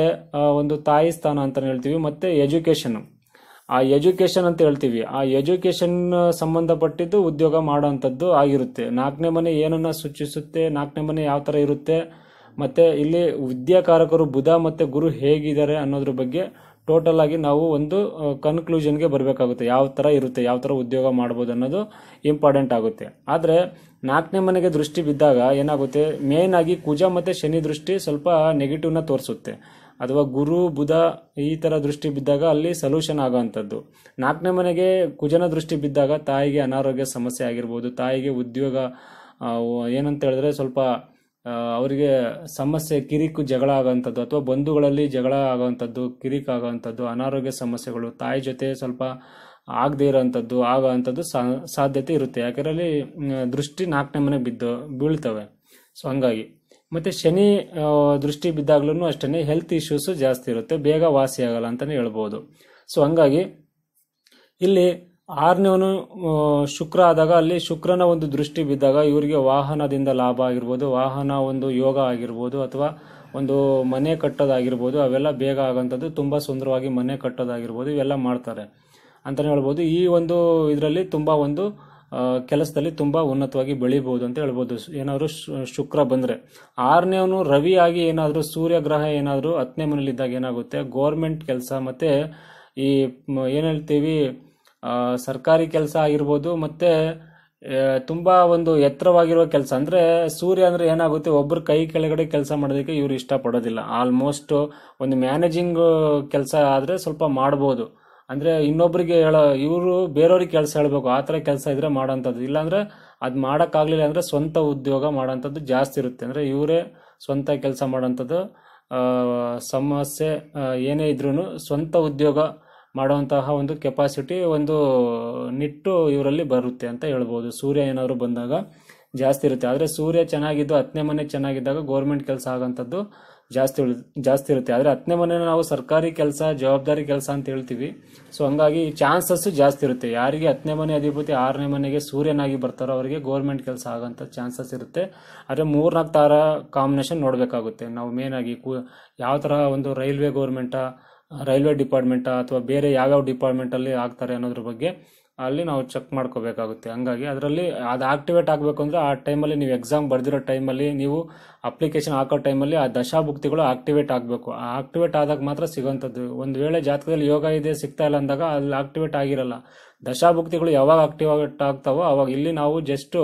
[SPEAKER 1] ಒಂದು ತಾಯಿ ಸ್ಥಾನ ಅಂತ ಹೇಳ್ತೀವಿ ಮತ್ತು ಎಜುಕೇಷನು ಆ ಎಜುಕೇಶನ್ ಅಂತ ಹೇಳ್ತೀವಿ ಆ ಎಜುಕೇಶನ್ ಸಂಬಂಧಪಟ್ಟಿದ್ದು ಉದ್ಯೋಗ ಮಾಡೋವಂಥದ್ದು ಆಗಿರುತ್ತೆ ನಾಲ್ಕನೇ ಮನೆ ಏನನ್ನು ಸೂಚಿಸುತ್ತೆ ನಾಲ್ಕನೇ ಮನೆ ಯಾವ ಥರ ಇರುತ್ತೆ ಮತ್ತು ಇಲ್ಲಿ ವಿದ್ಯಾಕಾರಕರು ಬುಧ ಮತ್ತು ಗುರು ಹೇಗಿದ್ದಾರೆ ಅನ್ನೋದ್ರ ಬಗ್ಗೆ ಟೋಟಲ್ ಆಗಿ ನಾವು ಒಂದು ಕನ್ಕ್ಲೂಷನ್ಗೆ ಬರಬೇಕಾಗುತ್ತೆ ಯಾವ ಥರ ಇರುತ್ತೆ ಯಾವ ಥರ ಉದ್ಯೋಗ ಮಾಡ್ಬೋದು ಅನ್ನೋದು ಇಂಪಾರ್ಟೆಂಟ್ ಆಗುತ್ತೆ ಆದರೆ ನಾಲ್ಕನೇ ಮನೆಗೆ ದೃಷ್ಟಿ ಬಿದ್ದಾಗ ಏನಾಗುತ್ತೆ ಮೇನ್ ಆಗಿ ಕುಜ ಮತ್ತು ಶನಿ ದೃಷ್ಟಿ ಸ್ವಲ್ಪ ನೆಗೆಟಿವ್ನ ತೋರಿಸುತ್ತೆ ಅಥವಾ ಗುರು ಬುಧ ಈ ಥರ ದೃಷ್ಟಿ ಬಿದ್ದಾಗ ಅಲ್ಲಿ ಸೊಲ್ಯೂಷನ್ ಆಗೋವಂಥದ್ದು ನಾಲ್ಕನೇ ಮನೆಗೆ ಕುಜನ ದೃಷ್ಟಿ ಬಿದ್ದಾಗ ತಾಯಿಗೆ ಅನಾರೋಗ್ಯ ಸಮಸ್ಯೆ ಆಗಿರ್ಬೋದು ತಾಯಿಗೆ ಉದ್ಯೋಗ ಏನಂತ ಹೇಳಿದ್ರೆ ಸ್ವಲ್ಪ ಅವರಿಗೆ ಸಮಸ್ಯೆ ಕಿರಿಕು ಜಗಳ ಆಗೋವಂಥದ್ದು ಅಥವಾ ಬಂಧುಗಳಲ್ಲಿ ಜಗಳ ಆಗೋವಂಥದ್ದು ಕಿರಿಕ್ ಆಗೋವಂಥದ್ದು ಅನಾರೋಗ್ಯ ಸಮಸ್ಯೆಗಳು ತಾಯಿ ಜೊತೆ ಸ್ವಲ್ಪ ಆಗದೇ ಇರೋವಂಥದ್ದು ಆಗೋವಂಥದ್ದು ಸಾಧ್ಯತೆ ಇರುತ್ತೆ ಯಾಕೆಂದರೆ ಅಲ್ಲಿ ದೃಷ್ಟಿ ನಾಲ್ಕನೇ ಮನೆ ಬಿದ್ದು ಬೀಳ್ತವೆ ಸೊ ಹಂಗಾಗಿ ಮತ್ತೆ ಶನಿ ದೃಷ್ಟಿ ಬಿದ್ದಾಗ್ಲೂ ಅಷ್ಟೇ ಹೆಲ್ತ್ ಇಶ್ಯೂಸ್ ಜಾಸ್ತಿ ಇರುತ್ತೆ ಬೇಗ ವಾಸಿ ಆಗಲ್ಲ ಅಂತಲೇ ಹೇಳ್ಬೋದು ಸೊ ಹಂಗಾಗಿ ಇಲ್ಲಿ ಆರನೇವನು ಶುಕ್ರ ಆದಾಗ ಅಲ್ಲಿ ಶುಕ್ರನ ಒಂದು ದೃಷ್ಟಿ ಬಿದ್ದಾಗ ಇವರಿಗೆ ವಾಹನದಿಂದ ಲಾಭ ಆಗಿರ್ಬೋದು ವಾಹನ ಒಂದು ಯೋಗ ಆಗಿರ್ಬೋದು ಅಥವಾ ಒಂದು ಮನೆ ಕಟ್ಟೋದಾಗಿರ್ಬೋದು ಅವೆಲ್ಲ ಬೇಗ ಆಗೋಂಥದ್ದು ತುಂಬ ಸುಂದರವಾಗಿ ಮನೆ ಕಟ್ಟೋದಾಗಿರ್ಬೋದು ಇವೆಲ್ಲ ಮಾಡ್ತಾರೆ ಅಂತಲೇ ಹೇಳ್ಬೋದು ಈ ಒಂದು ಇದರಲ್ಲಿ ತುಂಬ ಒಂದು ಕೆಲಸದಲ್ಲಿ ತುಂಬಾ ಉನ್ನತವಾಗಿ ಬೆಳಿಬಹುದು ಅಂತ ಹೇಳ್ಬೋದು ಏನಾದರೂ ಶುಕ್ರ ಬಂದ್ರೆ ಆರನೇವನು ರವಿ ಆಗಿ ಏನಾದರೂ ಸೂರ್ಯ ಗ್ರಹ ಏನಾದರೂ ಹತ್ತನೇ ಇದ್ದಾಗ ಏನಾಗುತ್ತೆ ಗೋರ್ಮೆಂಟ್ ಕೆಲಸ ಮತ್ತೆ ಈ ಏನು ಹೇಳ್ತೀವಿ ಸರ್ಕಾರಿ ಕೆಲಸ ಆಗಿರ್ಬೋದು ಮತ್ತೆ ತುಂಬಾ ಒಂದು ಎತ್ತರವಾಗಿರುವ ಕೆಲಸ ಅಂದ್ರೆ ಸೂರ್ಯ ಅಂದರೆ ಏನಾಗುತ್ತೆ ಒಬ್ಬರು ಕೈ ಕೆಳಗಡೆ ಕೆಲಸ ಮಾಡೋದಕ್ಕೆ ಇವರು ಇಷ್ಟಪಡೋದಿಲ್ಲ ಆಲ್ಮೋಸ್ಟ್ ಒಂದು ಮ್ಯಾನೇಜಿಂಗ್ ಕೆಲಸ ಆದರೆ ಸ್ವಲ್ಪ ಮಾಡ್ಬೋದು ಅಂದರೆ ಇನ್ನೊಬ್ಬರಿಗೆ ಹೇಳೋ ಇವರು ಬೇರೆಯವ್ರಿಗೆ ಕೆಲಸ ಹೇಳಬೇಕು ಆ ಥರ ಕೆಲಸ ಇದ್ರೆ ಮಾಡೋಂಥದ್ದು ಇಲ್ಲಾಂದರೆ ಅದು ಮಾಡೋಕ್ಕಾಗಲಿಲ್ಲ ಅಂದರೆ ಸ್ವಂತ ಉದ್ಯೋಗ ಮಾಡೋಂಥದ್ದು ಜಾಸ್ತಿ ಇರುತ್ತೆ ಅಂದರೆ ಇವರೇ ಸ್ವಂತ ಕೆಲಸ ಮಾಡೋಂಥದ್ದು ಸಮಸ್ಯೆ ಏನೇ ಇದ್ರೂ ಸ್ವಂತ ಉದ್ಯೋಗ ಮಾಡುವಂತಹ ಒಂದು ಕೆಪಾಸಿಟಿ ಒಂದು ನಿಟ್ಟು ಇವರಲ್ಲಿ ಬರುತ್ತೆ ಅಂತ ಹೇಳ್ಬೋದು ಸೂರ್ಯ ಏನಾದರೂ ಬಂದಾಗ ಜಾಸ್ತಿ ಇರುತ್ತೆ ಆದರೆ ಸೂರ್ಯ ಚೆನ್ನಾಗಿದ್ದು ಹತ್ತನೇ ಮನೆ ಚೆನ್ನಾಗಿದ್ದಾಗ ಗೋರ್ಮೆಂಟ್ ಕೆಲಸ ಆಗೋಂಥದ್ದು ಜಾಸ್ತಿ ಜಾಸ್ತಿ ಇರುತ್ತೆ ಆದರೆ ಹತ್ತನೇ ಮನೆ ನಾವು ಸರ್ಕಾರಿ ಕೆಲಸ ಜವಾಬ್ದಾರಿ ಕೆಲಸ ಅಂತ ಹೇಳ್ತೀವಿ ಸೊ ಹಂಗಾಗಿ ಚಾನ್ಸಸ್ ಜಾಸ್ತಿ ಇರುತ್ತೆ ಯಾರಿಗೆ ಹತ್ತನೇ ಮನೆ ಅಧಿಪತಿ ಆರನೇ ಮನೆಗೆ ಸೂರ್ಯನಾಗಿ ಬರ್ತಾರೋ ಅವರಿಗೆ ಗೌರ್ಮೆಂಟ್ ಕೆಲಸ ಆಗೋಂಥ ಚಾನ್ಸಸ್ ಇರುತ್ತೆ ಆದರೆ ಮೂರ್ನಾಲ್ಕು ತಾರ ಕಾಂಬಿನೇಷನ್ ನೋಡಬೇಕಾಗುತ್ತೆ ನಾವು ಮೇನಾಗಿ ಆಗಿ ಯಾವ ಥರ ಒಂದು ರೈಲ್ವೆ ಗೌರ್ಮೆಂಟಾ ರೈಲ್ವೆ ಡಿಪಾರ್ಟ್ಮೆಂಟಾ ಅಥವಾ ಬೇರೆ ಯಾವ್ಯಾವ ಡಿಪಾರ್ಟ್ಮೆಂಟಲ್ಲಿ ಆಗ್ತಾರೆ ಅನ್ನೋದ್ರ ಬಗ್ಗೆ ಅಲ್ಲಿ ನಾವು ಚೆಕ್ ಮಾಡ್ಕೋಬೇಕಾಗುತ್ತೆ ಹಂಗಾಗಿ ಅದರಲ್ಲಿ ಅದು ಆಕ್ಟಿವೇಟ್ ಆಗಬೇಕು ಅಂದರೆ ಆ ಟೈಮಲ್ಲಿ ನೀವು ಎಕ್ಸಾಮ್ ಬರೆದಿರೋ ಟೈಮಲ್ಲಿ ನೀವು ಅಪ್ಲಿಕೇಶನ್ ಹಾಕೋ ಟೈಮಲ್ಲಿ ಆ ದಶಾಭುಕ್ತಿಗಳು ಆಕ್ಟಿವೇಟ್ ಆಗಬೇಕು ಆ ಆಕ್ಟಿವೇಟ್ ಆದಾಗ ಮಾತ್ರ ಸಿಗೋಂಥದ್ದು ಒಂದು ವೇಳೆ ಜಾತಕದಲ್ಲಿ ಯೋಗ ಇದೆ ಸಿಗ್ತಾ ಇಲ್ಲ ಅಂದಾಗ ಅಲ್ಲಿ ಆಕ್ಟಿವೇಟ್ ಆಗಿರಲ್ಲ ದಶಾಭುಕ್ತಿಗಳು ಯಾವಾಗ ಆಕ್ಟಿವೇಟ್ ಆಗ್ತಾವೋ ಅವಾಗ ಇಲ್ಲಿ ನಾವು ಜಸ್ಟ್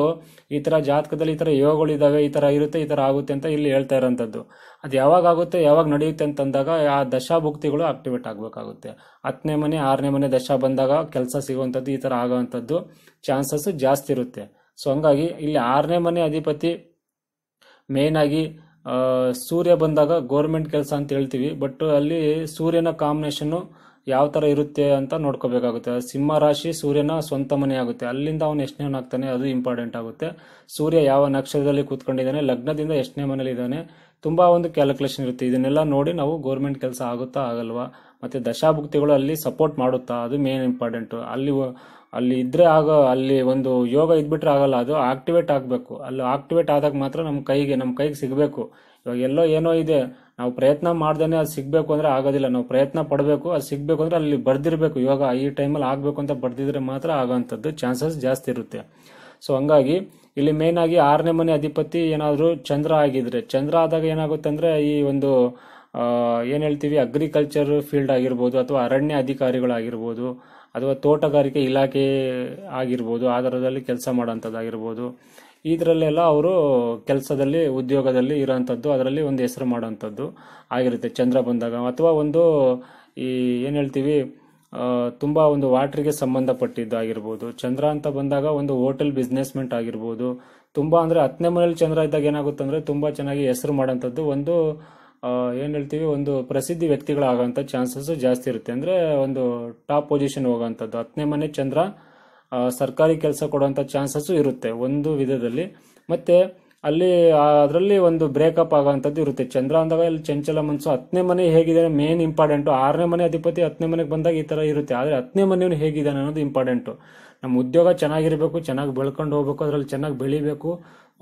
[SPEAKER 1] ಈ ತರ ಜಾತಕದಲ್ಲಿ ಈ ತರ ಯೋಗಗಳು ಇದಾವೆ ಈ ತರ ಇರುತ್ತೆ ಈ ತರ ಆಗುತ್ತೆ ಅಂತ ಇಲ್ಲಿ ಹೇಳ್ತಾ ಇರೋಂಥದ್ದು ಅದು ಯಾವಾಗ ಆಗುತ್ತೆ ಯಾವಾಗ ನಡೆಯುತ್ತೆ ಅಂತ ಅಂದಾಗ ಆ ದಶಾಭುಕ್ತಿಗಳು ಆಕ್ಟಿವೇಟ್ ಆಗಬೇಕಾಗುತ್ತೆ ಹತ್ತನೇ ಮನೆ ಆರನೇ ಮನೆ ದಶ ಬಂದಾಗ ಕೆಲಸ ಸಿಗುವಂಥದ್ದು ಈ ಥರ ಆಗೋವಂಥದ್ದು ಚಾನ್ಸಸ್ ಜಾಸ್ತಿ ಇರುತ್ತೆ ಸೊ ಹಂಗಾಗಿ ಇಲ್ಲಿ ಆರನೇ ಮನೆ ಅಧಿಪತಿ ಮೇಯ್ನಾಗಿ ಸೂರ್ಯ ಬಂದಾಗ ಗೋರ್ಮೆಂಟ್ ಕೆಲಸ ಅಂತ ಹೇಳ್ತೀವಿ ಬಟ್ ಅಲ್ಲಿ ಸೂರ್ಯನ ಕಾಂಬಿನೇಷನ್ನು ಯಾವ ತರ ಇರುತ್ತೆ ಅಂತ ನೋಡ್ಕೋಬೇಕಾಗುತ್ತೆ ಸಿಂಹ ರಾಶಿ ಸೂರ್ಯನ ಸ್ವಂತ ಮನೆ ಆಗುತ್ತೆ ಅಲ್ಲಿಂದ ಅವನು ಎಷ್ಟನೇ ಆಗ್ತಾನೆ ಅದು ಇಂಪಾರ್ಟೆಂಟ್ ಆಗುತ್ತೆ ಸೂರ್ಯ ಯಾವ ನಕ್ಷತ್ರದಲ್ಲಿ ಕೂತ್ಕೊಂಡಿದ್ದಾನೆ ಲಗ್ನದಿಂದ ಎಷ್ಟನೇ ಮನೇಲಿ ಇದ್ದಾನೆ ತುಂಬಾ ಒಂದು ಕ್ಯಾಲ್ಕುಲೇಷನ್ ಇರುತ್ತೆ ಇದನ್ನೆಲ್ಲ ನೋಡಿ ನಾವು ಗೌರ್ಮೆಂಟ್ ಕೆಲಸ ಆಗುತ್ತಾ ಆಗಲ್ವಾ ಮತ್ತೆ ದಶಾಭುಕ್ತಿಗಳು ಅಲ್ಲಿ ಸಪೋರ್ಟ್ ಮಾಡುತ್ತಾ ಅದು ಮೇನ್ ಇಂಪಾರ್ಟೆಂಟ್ ಅಲ್ಲಿ ಅಲ್ಲಿ ಇದ್ರೆ ಆಗೋ ಅಲ್ಲಿ ಒಂದು ಯೋಗ ಇದ್ಬಿಟ್ರೆ ಆಗಲ್ಲ ಅದು ಆಕ್ಟಿವೇಟ್ ಆಗಬೇಕು ಅಲ್ಲಿ ಆಕ್ಟಿವೇಟ್ ಆದಾಗ ಮಾತ್ರ ನಮ್ಮ ಕೈಗೆ ನಮ್ಮ ಕೈಗೆ ಸಿಗಬೇಕು ಇವಾಗ ಎಲ್ಲೋ ಏನೋ ಇದೆ ನಾವು ಪ್ರಯತ್ನ ಮಾಡ್ದೇ ಅದು ಸಿಗಬೇಕು ಅಂದರೆ ಆಗೋದಿಲ್ಲ ನಾವು ಪ್ರಯತ್ನ ಪಡಬೇಕು ಅದು ಸಿಗಬೇಕು ಅಂದರೆ ಅಲ್ಲಿ ಬರ್ದಿರಬೇಕು ಯೋಗ ಈ ಟೈಮಲ್ಲಿ ಆಗಬೇಕು ಅಂತ ಬರ್ದಿದ್ರೆ ಮಾತ್ರ ಆಗೋವಂಥದ್ದು ಚಾನ್ಸಸ್ ಜಾಸ್ತಿ ಇರುತ್ತೆ ಸೊ ಹಂಗಾಗಿ ಇಲ್ಲಿ ಮೇನ್ ಆಗಿ ಆರನೇ ಮನೆ ಅಧಿಪತಿ ಏನಾದರೂ ಚಂದ್ರ ಆಗಿದ್ರೆ ಚಂದ್ರ ಆದಾಗ ಏನಾಗುತ್ತೆ ಅಂದರೆ ಈ ಒಂದು ಏನು ಹೇಳ್ತೀವಿ ಅಗ್ರಿಕಲ್ಚರ್ ಫೀಲ್ಡ್ ಆಗಿರ್ಬೋದು ಅಥವಾ ಅರಣ್ಯ ಅಧಿಕಾರಿಗಳಾಗಿರ್ಬೋದು ಅಥವಾ ತೋಟಗಾರಿಕೆ ಇಲಾಖೆ ಆಗಿರ್ಬೋದು ಆಧಾರದಲ್ಲಿ ಕೆಲಸ ಮಾಡೋಂಥದ್ದಾಗಿರ್ಬೋದು ಇದರಲ್ಲೆಲ್ಲ ಅವರು ಕೆಲಸದಲ್ಲಿ ಉದ್ಯೋಗದಲ್ಲಿ ಇರೋವಂಥದ್ದು ಅದರಲ್ಲಿ ಒಂದು ಹೆಸರು ಮಾಡೋವಂಥದ್ದು ಆಗಿರುತ್ತೆ ಚಂದ್ರ ಬಂದಾಗ ಅಥವಾ ಒಂದು ಈ ಏನು ಹೇಳ್ತೀವಿ ತುಂಬ ಒಂದು ವಾಟ್ರಿಗೆ ಸಂಬಂಧಪಟ್ಟಿದ್ದು ಆಗಿರ್ಬೋದು ಚಂದ್ರ ಅಂತ ಬಂದಾಗ ಒಂದು ಹೋಟೆಲ್ ಬಿಸ್ನೆಸ್ಮೆಂಟ್ ಆಗಿರ್ಬೋದು ತುಂಬ ಅಂದರೆ ಹತ್ತನೇ ಮನೇಲಿ ಚಂದ್ರ ಇದ್ದಾಗ ಏನಾಗುತ್ತೆ ಅಂದರೆ ತುಂಬ ಚೆನ್ನಾಗಿ ಹೆಸರು ಮಾಡೋಂಥದ್ದು ಒಂದು ಏನು ಹೇಳ್ತೀವಿ ಒಂದು ಪ್ರಸಿದ್ಧಿ ವ್ಯಕ್ತಿಗಳಾಗೋಂಥ ಚಾನ್ಸಸ್ ಜಾಸ್ತಿ ಇರುತ್ತೆ ಅಂದರೆ ಒಂದು ಟಾಪ್ ಪೊಸಿಷನ್ ಹೋಗಂತದ್ದು ಹತ್ತನೇ ಮನೆ ಚಂದ್ರ ಸರ್ಕಾರಿ ಕೆಲಸ ಕೊಡುವಂಥ ಚಾನ್ಸಸ್ಸು ಇರುತ್ತೆ ಒಂದು ವಿಧದಲ್ಲಿ ಮತ್ತು ಅಲ್ಲಿ ಅದರಲ್ಲಿ ಒಂದು ಬ್ರೇಕಪ್ ಆಗೋವಂಥದ್ದು ಇರುತ್ತೆ ಚಂದ್ರ ಅಂದಾಗ ಇಲ್ಲಿ ಚಂಚಲ ಮನಸ್ಸು ಹತ್ತನೇ ಮನೆ ಹೇಗಿದೆ ಮೇನ್ ಇಂಪಾರ್ಟೆಂಟು ಆರನೇ ಮನೆ ಅಧಿಪತಿ ಹತ್ತನೇ ಮನೆಗೆ ಬಂದಾಗ ಈ ಥರ ಇರುತ್ತೆ ಆದರೆ ಹತ್ತನೇ ಮನೆಯವನು ಹೇಗಿದ್ದಾನೆ ಅನ್ನೋದು ಇಂಪಾರ್ಟೆಂಟು ನಮ್ಮ ಉದ್ಯೋಗ ಚೆನ್ನಾಗಿರಬೇಕು ಚೆನ್ನಾಗಿ ಬೆಳ್ಕೊಂಡು ಹೋಗ್ಬೇಕು ಅದರಲ್ಲಿ ಚೆನ್ನಾಗಿ ಬೆಳಿಬೇಕು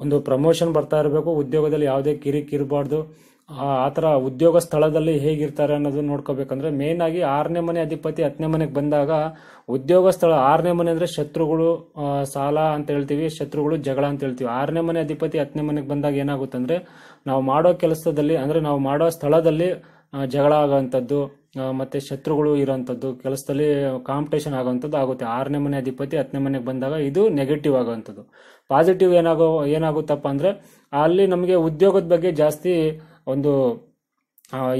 [SPEAKER 1] ಒಂದು ಪ್ರಮೋಷನ್ ಬರ್ತಾ ಇರಬೇಕು ಉದ್ಯೋಗದಲ್ಲಿ ಯಾವುದೇ ಕಿರಿಕಿರಬಾರ್ದು ಆ ಥರ ಉದ್ಯೋಗ ಸ್ಥಳದಲ್ಲಿ ಹೇಗಿರ್ತಾರೆ ಅನ್ನೋದು ನೋಡ್ಕೋಬೇಕಂದ್ರೆ ಮೇನ್ ಆಗಿ ಆರನೇ ಮನೆ ಅಧಿಪತಿ ಹತ್ತನೇ ಮನೆಗೆ ಬಂದಾಗ ಉದ್ಯೋಗ ಸ್ಥಳ ಆರನೇ ಮನೆ ಅಂದರೆ ಶತ್ರುಗಳು ಸಾಲ ಅಂತ ಹೇಳ್ತೀವಿ ಶತ್ರುಗಳು ಜಗಳ ಅಂತ ಹೇಳ್ತೀವಿ ಆರನೇ ಮನೆ ಅಧಿಪತಿ ಹತ್ತನೇ ಮನೆಗೆ ಬಂದಾಗ ಏನಾಗುತ್ತಂದ್ರೆ ನಾವು ಮಾಡೋ ಕೆಲಸದಲ್ಲಿ ಅಂದರೆ ನಾವು ಮಾಡೋ ಸ್ಥಳದಲ್ಲಿ ಜಗಳ ಆಗೋವಂಥದ್ದು ಮತ್ತು ಶತ್ರುಗಳು ಇರೋವಂಥದ್ದು ಕೆಲಸದಲ್ಲಿ ಕಾಂಪಿಟೇಷನ್ ಆಗೋವಂಥದ್ದು ಆಗುತ್ತೆ ಆರನೇ ಮನೆ ಅಧಿಪತಿ ಹತ್ತನೇ ಮನೆಗೆ ಬಂದಾಗ ಇದು ನೆಗೆಟಿವ್ ಆಗೋವಂಥದ್ದು ಪಾಸಿಟಿವ್ ಏನಾಗೋ ಏನಾಗುತ್ತಪ್ಪ ಅಂದರೆ ಅಲ್ಲಿ ನಮಗೆ ಉದ್ಯೋಗದ ಬಗ್ಗೆ ಜಾಸ್ತಿ ಒಂದು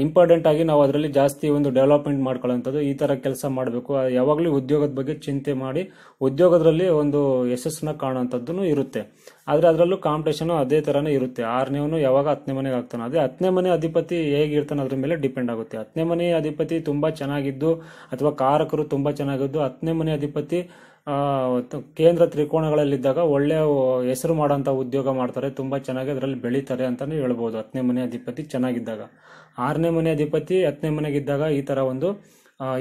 [SPEAKER 1] ಇಂಪಾರ್ಟೆಂಟ್ ಆಗಿ ನಾವು ಅದರಲ್ಲಿ ಜಾಸ್ತಿ ಒಂದು ಡೆವಲಪ್ಮೆಂಟ್ ಮಾಡ್ಕೊಳ್ಳೋಂಥದ್ದು ಈ ಥರ ಕೆಲಸ ಮಾಡಬೇಕು ಯಾವಾಗಲೂ ಉದ್ಯೋಗದ ಬಗ್ಗೆ ಚಿಂತೆ ಮಾಡಿ ಉದ್ಯೋಗದಲ್ಲಿ ಒಂದು ಯಶಸ್ಸನ್ನ ಕಾಣುವಂಥದ್ದು ಇರುತ್ತೆ ಆದರೆ ಅದರಲ್ಲೂ ಕಾಂಪಿಟೇಷನು ಅದೇ ಥರನೇ ಇರುತ್ತೆ ಆರನೇವನು ಯಾವಾಗ ಹತ್ತನೇ ಮನೆಗೆ ಆಗ್ತಾನೆ ಅದೇ ಹತ್ತನೇ ಮನೆ ಅಧಿಪತಿ ಹೇಗಿರ್ತಾನೆ ಅದ್ರ ಮೇಲೆ ಡಿಪೆಂಡ್ ಆಗುತ್ತೆ ಹತ್ತನೇ ಮನೆ ಅಧಿಪತಿ ತುಂಬ ಚೆನ್ನಾಗಿದ್ದು ಅಥವಾ ಕಾರಕರು ತುಂಬ ಚೆನ್ನಾಗಿದ್ದು ಹತ್ತನೇ ಮನೆ ಅಧಿಪತಿ ಕೇಂದ್ರ ತ್ರಿಕೋನಗಳಲ್ಲಿದ್ದಾಗ ಒಳ್ಳೆಯ ಹೆಸರು ಮಾಡೋಂಥ ಉದ್ಯೋಗ ಮಾಡ್ತಾರೆ ತುಂಬ ಚೆನ್ನಾಗಿ ಅದರಲ್ಲಿ ಬೆಳೀತಾರೆ ಅಂತಲೇ ಹೇಳ್ಬೋದು ಹತ್ತನೇ ಮನೆ ಅಧಿಪತಿ ಚೆನ್ನಾಗಿದ್ದಾಗ ಆರನೇ ಮನೆ ಅಧಿಪತಿ ಹತ್ತನೇ ಮನೆಗಿದ್ದಾಗ ಈ ಥರ ಒಂದು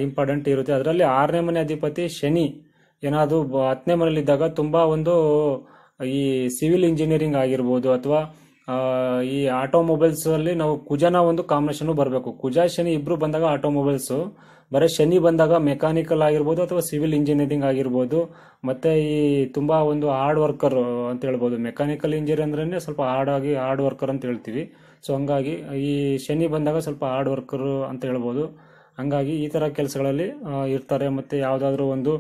[SPEAKER 1] ಇಂಪಾರ್ಟೆಂಟ್ ಇರುತ್ತೆ ಅದರಲ್ಲಿ ಆರನೇ ಮನೆ ಅಧಿಪತಿ ಶನಿ ಏನಾದರೂ ಹತ್ತನೇ ಮನೆಯಲ್ಲಿದ್ದಾಗ ತುಂಬ ಒಂದು ಈ ಸಿವಿಲ್ ಇಂಜಿನಿಯರಿಂಗ್ ಆಗಿರ್ಬೋದು ಅಥವಾ ಈ ಆಟೋಮೊಬೈಲ್ಸ್ ಅಲ್ಲಿ ನಾವು ಕುಜನ ಒಂದು ಕಾಂಬಿನೇಷನ್ ಬರಬೇಕು ಕುಜ ಶನಿ ಇಬ್ರು ಬಂದಾಗ ಆಟೋಮೊಬೈಲ್ಸ್ ಬರೀ ಶನಿ ಬಂದಾಗ ಮೆಕ್ಯಾನಿಕಲ್ ಆಗಿರ್ಬೋದು ಅಥವಾ ಸಿವಿಲ್ ಇಂಜಿನಿಯರಿಂಗ್ ಆಗಿರ್ಬೋದು ಮತ್ತೆ ಈ ತುಂಬಾ ಒಂದು ಹಾರ್ಡ್ ವರ್ಕರ್ ಅಂತ ಹೇಳ್ಬೋದು ಮೆಕ್ಯಾನಿಕಲ್ ಇಂಜಿನಿಯರ್ ಅಂದ್ರೆ ಸ್ವಲ್ಪ ಹಾರ್ಡ್ ಆಗಿ ಹಾರ್ಡ್ ವರ್ಕರ್ ಅಂತ ಹೇಳ್ತೀವಿ ಸೊ ಹಂಗಾಗಿ ಈ ಶನಿ ಬಂದಾಗ ಸ್ವಲ್ಪ ಹಾರ್ಡ್ ವರ್ಕರ್ ಅಂತ ಹೇಳ್ಬೋದು ಹಂಗಾಗಿ ಈ ಥರ ಕೆಲಸಗಳಲ್ಲಿ ಇರ್ತಾರೆ ಮತ್ತು ಯಾವುದಾದ್ರೂ ಒಂದು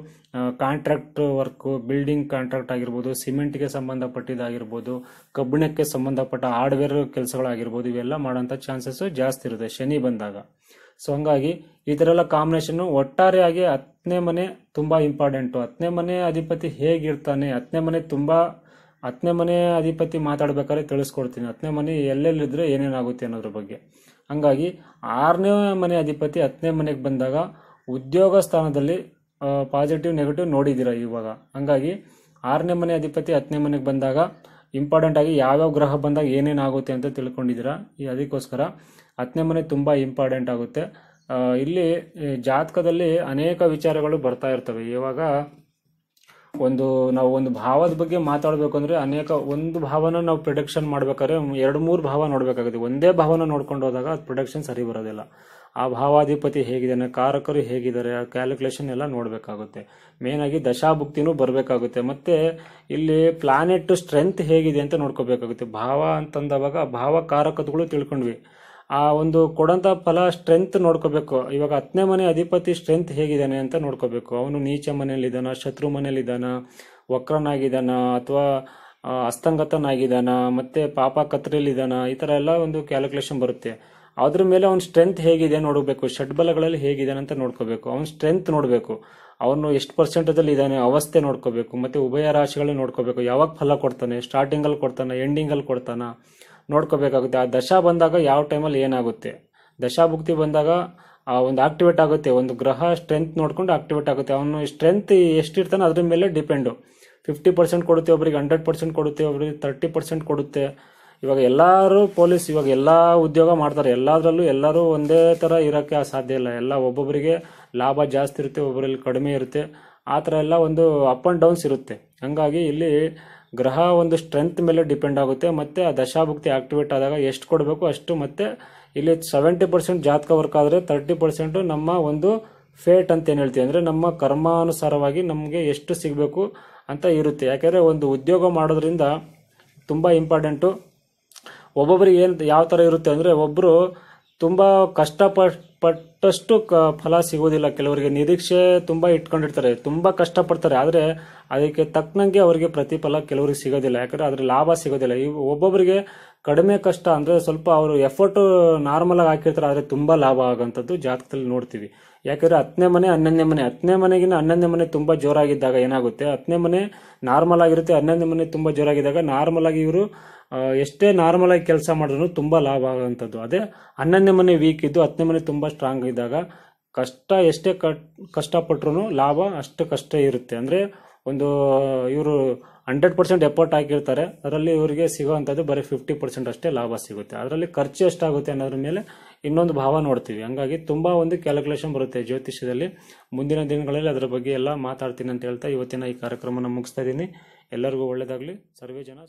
[SPEAKER 1] ಕಾಂಟ್ರಾಕ್ಟ್ ವರ್ಕು ಬಿಲ್ಡಿಂಗ್ ಕಾಂಟ್ರಾಕ್ಟ್ ಆಗಿರ್ಬೋದು ಸಿಮೆಂಟ್ಗೆ ಸಂಬಂಧಪಟ್ಟಿದ್ದಾಗಿರ್ಬೋದು ಕಬ್ಬಿಣಕ್ಕೆ ಸಂಬಂಧಪಟ್ಟ ಹಾರ್ಡ್ವೇರ್ ಕೆಲಸಗಳಾಗಿರ್ಬೋದು ಇವೆಲ್ಲ ಮಾಡೋಂಥ ಚಾನ್ಸಸ್ಸು ಜಾಸ್ತಿ ಇರುತ್ತೆ ಶನಿ ಬಂದಾಗ ಸೊ ಹಂಗಾಗಿ ಈ ಥರ ಎಲ್ಲ ಕಾಂಬಿನೇಷನ್ನು ಒಟ್ಟಾರೆಯಾಗಿ ಹತ್ತನೇ ಮನೆ ತುಂಬ ಇಂಪಾರ್ಟೆಂಟು ಹತ್ತನೇ ಮನೆ ಅಧಿಪತಿ ಹೇಗಿರ್ತಾನೆ ಹತ್ತನೇ ಮನೆ ತುಂಬ ಹತ್ತನೇ ಮನೆ ಅಧಿಪತಿ ಮಾತಾಡ್ಬೇಕಾದ್ರೆ ತಿಳಿಸ್ಕೊಡ್ತೀನಿ ಹತ್ತನೇ ಮನೆ ಎಲ್ಲೆಲ್ಲಿದ್ರೆ ಏನೇನಾಗುತ್ತೆ ಅನ್ನೋದ್ರ ಬಗ್ಗೆ ಹಂಗಾಗಿ ಆರನೇ ಮನೆ ಅಧಿಪತಿ ಹತ್ತನೇ ಮನೆಗೆ ಬಂದಾಗ ಉದ್ಯೋಗ ಸ್ಥಾನದಲ್ಲಿ ಪಾಸಿಟಿವ್ ನೆಗೆಟಿವ್ ನೋಡಿದ್ದೀರ ಇವಾಗ ಹಂಗಾಗಿ ಆರನೇ ಮನೆ ಅಧಿಪತಿ ಹತ್ತನೇ ಮನೆಗೆ ಬಂದಾಗ ಇಂಪಾರ್ಟೆಂಟ್ ಆಗಿ ಯಾವ್ಯಾವ ಗ್ರಹ ಬಂದಾಗ ಆಗುತ್ತೆ ಅಂತ ತಿಳ್ಕೊಂಡಿದ್ದೀರಾ ಈ ಅದಕ್ಕೋಸ್ಕರ ಹತ್ತನೇ ಮನೆ ತುಂಬ ಇಂಪಾರ್ಟೆಂಟ್ ಆಗುತ್ತೆ ಇಲ್ಲಿ ಜಾತಕದಲ್ಲಿ ಅನೇಕ ವಿಚಾರಗಳು ಬರ್ತಾ ಇರ್ತವೆ ಇವಾಗ ಒಂದು ನಾವು ಒಂದು ಭಾವದ ಬಗ್ಗೆ ಮಾತಾಡಬೇಕು ಅಂದ್ರೆ ಅನೇಕ ಒಂದು ಭಾವನ ನಾವು ಪ್ರೊಡಕ್ಷನ್ ಮಾಡ್ಬೇಕಾದ್ರೆ ಎರಡು ಮೂರು ಭಾವ ನೋಡ್ಬೇಕಾಗುತ್ತೆ ಒಂದೇ ಭಾವನ ನೋಡ್ಕೊಂಡು ಹೋದಾಗ ಅದು ಪ್ರೊಡಕ್ಷನ್ ಸರಿ ಬರೋದಿಲ್ಲ ಆ ಭಾವಾಧಿಪತಿ ಹೇಗಿದ್ದಾನೆ ಕಾರಕರು ಹೇಗಿದ್ದಾರೆ ಆ ಕ್ಯಾಲ್ಕುಲೇಷನ್ ಎಲ್ಲ ನೋಡಬೇಕಾಗುತ್ತೆ ಮೇನ್ ಆಗಿ ದಶಾಭುಕ್ತಿನೂ ಬರಬೇಕಾಗುತ್ತೆ ಮತ್ತೆ ಇಲ್ಲಿ ಪ್ಲಾನೆಟ್ ಸ್ಟ್ರೆಂತ್ ಹೇಗಿದೆ ಅಂತ ನೋಡ್ಕೋಬೇಕಾಗುತ್ತೆ ಭಾವ ಅಂತಂದವಾಗ ಭಾವ ತಿಳ್ಕೊಂಡ್ವಿ ಆ ಒಂದು ಕೊಡಂತ ಫಲ ಸ್ಟ್ರೆಂತ್ ನೋಡ್ಕೋಬೇಕು ಇವಾಗ ಹತ್ತನೇ ಮನೆ ಅಧಿಪತಿ ಸ್ಟ್ರೆಂತ್ ಹೇಗಿದ್ದಾನೆ ಅಂತ ನೋಡ್ಕೋಬೇಕು ಅವನು ನೀಚ ಮನೆಯಲ್ಲಿದ್ದಾನ ಶತ್ರು ಮನೆಯಲ್ಲಿದ್ದಾನ ವಕ್ರನಾಗಿದ್ದಾನ ಅಥವಾ ಅಸ್ತಂಗತನಾಗಿದ್ದಾನ ಮತ್ತೆ ಪಾಪ ಕತ್ರಿಯಲ್ಲಿದ್ದಾನ ಈ ಥರ ಎಲ್ಲ ಒಂದು ಕ್ಯಾಲ್ಕುಲೇಷನ್ ಬರುತ್ತೆ ಅದ್ರ ಮೇಲೆ ಅವ್ನ ಸ್ಟ್ರೆಂತ್ ಹೇಗಿದೆ ನೋಡಬೇಕು ಷಡ್ಬಲಗಳಲ್ಲಿ ಹೇಗಿದ್ದಾನೆ ಅಂತ ನೋಡ್ಕೋಬೇಕು ಅವ್ನ ಸ್ಟ್ರೆಂತ್ ನೋಡಬೇಕು ಅವನು ಎಷ್ಟು ಪರ್ಸೆಂಟದಲ್ಲಿ ಇದ್ದಾನೆ ಅವಸ್ಥೆ ನೋಡ್ಕೋಬೇಕು ಮತ್ತೆ ಉಭಯ ರಾಶಿಗಳನ್ನ ನೋಡ್ಕೋಬೇಕು ಯಾವಾಗ ಫಲ ಕೊಡ್ತಾನೆ ಸ್ಟಾರ್ಟಿಂಗಲ್ಲಿ ಕೊಡ್ತಾನೆ ಎಂಡಿಂಗಲ್ಲಿ ಕೊಡ್ತಾನ ನೋಡ್ಕೋಬೇಕಾಗುತ್ತೆ ಆ ದಶ ಬಂದಾಗ ಯಾವ ಟೈಮಲ್ಲಿ ಏನಾಗುತ್ತೆ ದಶಾಭುಕ್ತಿ ಬಂದಾಗ ಆ ಒಂದು ಆಕ್ಟಿವೇಟ್ ಆಗುತ್ತೆ ಒಂದು ಗ್ರಹ ಸ್ಟ್ರೆಂತ್ ನೋಡ್ಕೊಂಡು ಆಕ್ಟಿವೇಟ್ ಆಗುತ್ತೆ ಅವನು ಸ್ಟ್ರೆಂತ್ ಎಷ್ಟಿರ್ತಾನೆ ಅದ್ರ ಮೇಲೆ ಡಿಪೆಂಡು ಫಿಫ್ಟಿ ಪರ್ಸೆಂಟ್ ಕೊಡುತ್ತೆ ಒಬ್ರಿಗೆ ಹಂಡ್ರೆಡ್ ಪರ್ಸೆಂಟ್ ಕೊಡುತ್ತೆ ಒಬ್ರಿಗೆ ತರ್ಟಿ ಪರ್ಸೆಂಟ್ ಕೊಡುತ್ತೆ ಇವಾಗ ಎಲ್ಲರೂ ಪೊಲೀಸ್ ಇವಾಗ ಎಲ್ಲ ಉದ್ಯೋಗ ಮಾಡ್ತಾರೆ ಎಲ್ಲದರಲ್ಲೂ ಎಲ್ಲರೂ ಒಂದೇ ಥರ ಇರೋಕ್ಕೆ ಸಾಧ್ಯ ಇಲ್ಲ ಎಲ್ಲ ಒಬ್ಬೊಬ್ಬರಿಗೆ ಲಾಭ ಜಾಸ್ತಿ ಇರುತ್ತೆ ಒಬ್ಬರಲ್ಲಿ ಕಡಿಮೆ ಇರುತ್ತೆ ಆ ಥರ ಎಲ್ಲ ಒಂದು ಅಪ್ ಆ್ಯಂಡ್ ಡೌನ್ಸ್ ಇರುತ್ತೆ ಹಾಗಾಗಿ ಇಲ್ಲಿ ಗ್ರಹ ಒಂದು ಸ್ಟ್ರೆಂತ್ ಮೇಲೆ ಡಿಪೆಂಡ್ ಆಗುತ್ತೆ ಮತ್ತೆ ಆ ದಶಾಭುಕ್ತಿ ಆಕ್ಟಿವೇಟ್ ಆದಾಗ ಎಷ್ಟು ಕೊಡಬೇಕು ಅಷ್ಟು ಮತ್ತೆ ಇಲ್ಲಿ ಸೆವೆಂಟಿ ಪರ್ಸೆಂಟ್ ಜಾತಕ ವರ್ಕ್ ಆದರೆ ತರ್ಟಿ ಪರ್ಸೆಂಟು ನಮ್ಮ ಒಂದು ಫೇಟ್ ಅಂತ ಏನು ಹೇಳ್ತೀವಿ ಅಂದರೆ ನಮ್ಮ ಕರ್ಮಾನುಸಾರವಾಗಿ ನಮಗೆ ಎಷ್ಟು ಸಿಗಬೇಕು ಅಂತ ಇರುತ್ತೆ ಯಾಕೆಂದರೆ ಒಂದು ಉದ್ಯೋಗ ಮಾಡೋದ್ರಿಂದ ತುಂಬ ಇಂಪಾರ್ಟೆಂಟು ಒಬ್ಬೊಬ್ಬರಿಗೆ ಏನು ಯಾವ ಥರ ಇರುತ್ತೆ ಅಂದರೆ ಒಬ್ಬರು ತುಂಬ ಕಷ್ಟಪಟ್ಟು ಅಷ್ಟಷ್ಟು ಫಲ ಸಿಗೋದಿಲ್ಲ ಕೆಲವರಿಗೆ ನಿರೀಕ್ಷೆ ತುಂಬಾ ಇಟ್ಕೊಂಡಿರ್ತಾರೆ ತುಂಬ ಕಷ್ಟಪಡ್ತಾರೆ ಆದ್ರೆ ಅದಕ್ಕೆ ತಕ್ಕನಂಗೆ ಅವರಿಗೆ ಪ್ರತಿಫಲ ಕೆಲವರಿಗೆ ಸಿಗೋದಿಲ್ಲ ಯಾಕಂದ್ರೆ ಅದ್ರ ಲಾಭ ಸಿಗೋದಿಲ್ಲ ಈ ಒಬ್ಬೊಬ್ಬರಿಗೆ ಕಡಿಮೆ ಕಷ್ಟ ಅಂದ್ರೆ ಸ್ವಲ್ಪ ಅವರು ನಾರ್ಮಲ್ ಆಗಿ ಹಾಕಿರ್ತಾರೆ ಆದ್ರೆ ತುಂಬಾ ಲಾಭ ಆಗುವಂತದ್ದು ಜಾತಕದಲ್ಲಿ ನೋಡ್ತೀವಿ ಯಾಕಂದ್ರೆ ಹತ್ತನೇ ಮನೆ ಹನ್ನೊಂದನೇ ಮನೆ ಹತ್ತನೇ ಮನೆಗಿನ ಹನ್ನೊಂದನೇ ಮನೆ ತುಂಬಾ ಜೋರಾಗಿದ್ದಾಗ ಏನಾಗುತ್ತೆ ಹತ್ತನೇ ಮನೆ ನಾರ್ಮಲ್ ಆಗಿರುತ್ತೆ ಹನ್ನೊಂದನೇ ಮನೆ ತುಂಬಾ ಜೋರಾಗಿದ್ದಾಗ ನಾರ್ಮಲ್ ಆಗಿ ಇವರು ಎಷ್ಟೇ ನಾರ್ಮಲ್ ಆಗಿ ಕೆಲಸ ಮಾಡಿದ್ರು ತುಂಬಾ ಲಾಭ ಆಗುವಂಥದ್ದು ಅದೇ ಹನ್ನೊಂದನೇ ಮನೆ ವೀಕ್ ಇದ್ದು ಹತ್ತನೇ ಮನೆ ತುಂಬಾ ಸ್ಟ್ರಾಂಗ್ ಇದ್ದಾಗ ಕಷ್ಟ ಎಷ್ಟೇ ಕಟ್ ಲಾಭ ಅಷ್ಟು ಕಷ್ಟ ಇರುತ್ತೆ ಅಂದ್ರೆ ಒಂದು ಇವರು ಹಂಡ್ರೆಡ್ ಪರ್ಸೆಂಟ್ ಎಫರ್ಟ್ ಹಾಕಿರ್ತಾರೆ ಅದರಲ್ಲಿ ಇವರಿಗೆ ಸಿಗುವಂತದ್ದು ಬರೀ ಫಿಫ್ಟಿ ಪರ್ಸೆಂಟ್ ಅಷ್ಟೇ ಲಾಭ ಸಿಗುತ್ತೆ ಅದರಲ್ಲಿ ಖರ್ಚು ಎಷ್ಟಾಗುತ್ತೆ ಅನ್ನೋದ್ರ ಮೇಲೆ ಇನ್ನೊಂದು ಭಾವ ನೋಡ್ತೀವಿ ಹಂಗಾಗಿ ತುಂಬ ಒಂದು ಕ್ಯಾಲ್ಕುಲೇಷನ್ ಬರುತ್ತೆ ಜ್ಯೋತಿಷ್ಯದಲ್ಲಿ ಮುಂದಿನ ದಿನಗಳಲ್ಲಿ ಅದರ ಬಗ್ಗೆ ಎಲ್ಲ ಮಾತಾಡ್ತೀನಿ ಅಂತ ಹೇಳ್ತಾ ಇವತ್ತಿನ ಈ ಕಾರ್ಯಕ್ರಮನ ಮುಗಿಸ್ತಾ ಇದ್ದೀನಿ ಎಲ್ಲರಿಗೂ ಒಳ್ಳೆಯದಾಗಲಿ ಸರ್ವೇ ಜನ